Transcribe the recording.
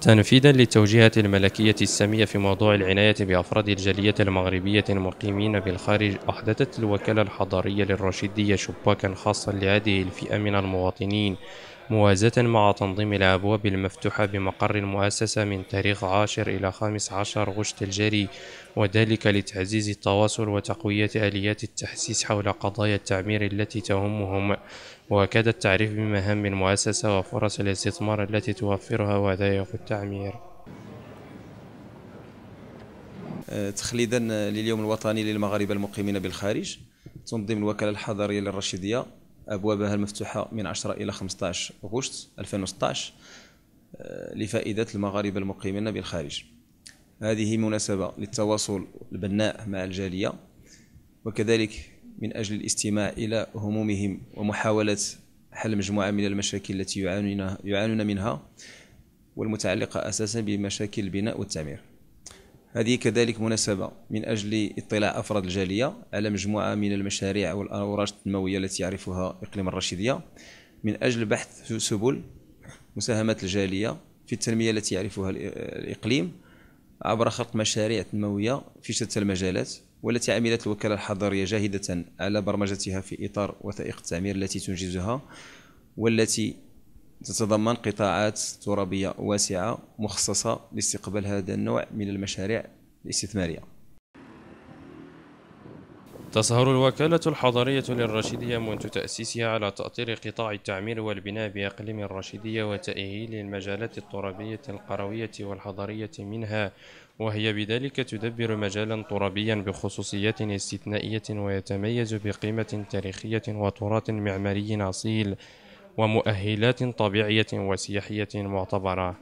تنفيذا للتوجيهات الملكية السامية في موضوع العناية بأفراد الجالية المغربية المقيمين بالخارج أحدثت الوكالة الحضارية للرشيدية شباكا خاصا لهذه الفئة من المواطنين موازاة مع تنظيم الأبواب المفتوحة بمقر المؤسسة من تاريخ عاشر إلى خامس عشر غشت الجاري وذلك لتعزيز التواصل وتقوية آليات التحسيس حول قضايا التعمير التي تهمهم وأكد التعريف بمهام المؤسسة وفرص الاستثمار التي توفرها وذايق التعمير أه، تخليدا لليوم الوطني للمغاربة المقيمين بالخارج تنظيم الوكالة الحضرية للرشيدية أبوابها المفتوحة من 10 إلى 15 أغسطس 2016 آه، لفائدة المغاربة المقيمين بالخارج هذه مناسبة للتواصل البناء مع الجالية وكذلك من أجل الاستماع إلى همومهم ومحاولة حل مجموعة من المشاكل التي يعانون منها والمتعلقة أساسا بمشاكل البناء والتعمير هذه كذلك مناسبة من أجل اطلاع أفراد الجالية على مجموعة من المشاريع والأوراش التنموية التي يعرفها إقليم الرشيدية من أجل بحث سبل مساهمة الجالية في التنمية التي يعرفها الإقليم عبر خلق مشاريع تنموية في شتى المجالات والتي عملت الوكالة الحضرية جاهدة على برمجتها في إطار وثائق التعمير التي تنجزها والتي تتضمن قطاعات ترابية واسعة مخصصة لاستقبال هذا النوع من المشاريع الاستثمارية تسهر الوكالة الحضرية للرشيدية منذ تأسيسها على تأطير قطاع التعمير والبناء بإقليم الرشيدية وتأهيل المجالات الترابية القروية والحضرية منها وهي بذلك تدبر مجالا ترابيا بخصوصيات استثنائية ويتميز بقيمة تاريخية وتراث معماري أصيل ومؤهلات طبيعية وسياحية معتبرة